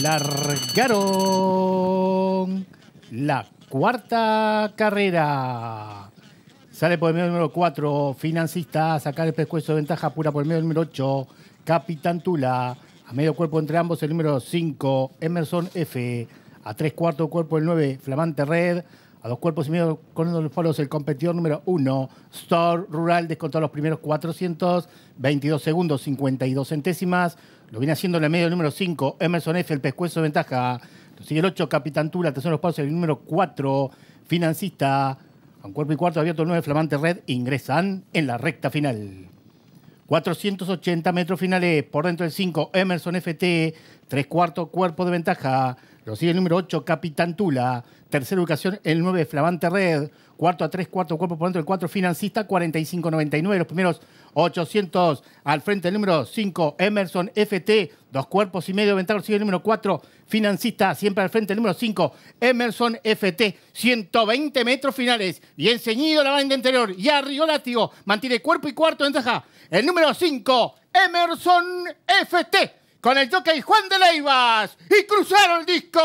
largaron la cuarta carrera. Sale por el medio número 4, Financista, sacar el pescuezo de ventaja pura por el medio número 8, Capitán Tula. A medio cuerpo entre ambos el número 5, Emerson F. A tres cuartos cuerpo el 9, Flamante Red. A dos cuerpos y medio con los palos, el competidor número uno, Store Rural, descontó los primeros 422 segundos, 52 centésimas. Lo viene haciendo en el medio el número 5, Emerson F, el pescuezo de ventaja. Lo sigue el 8, Capitán Tula, tercero los pasos, el número 4, Financista. Con cuerpo y cuarto abierto el 9, Flamante Red, ingresan en la recta final. 480 metros finales, por dentro del 5, Emerson FT, tres cuartos cuerpo de ventaja. Lo sigue el número 8, Capitán Tula. Tercera ubicación, el 9, Flavante Red. Cuarto a tres, cuarto cuerpo por dentro, el 4, Financista, 45.99. Los primeros 800 al frente, el número 5, Emerson FT. Dos cuerpos y medio ventaja, sigue el número 4, Financista. Siempre al frente, el número 5, Emerson FT. 120 metros finales. Bien ceñido la banda interior. Y arriba látigo. Mantiene cuerpo y cuarto ventaja. El número 5, Emerson FT con el jockey Juan de Leivas y cruzaron el disco.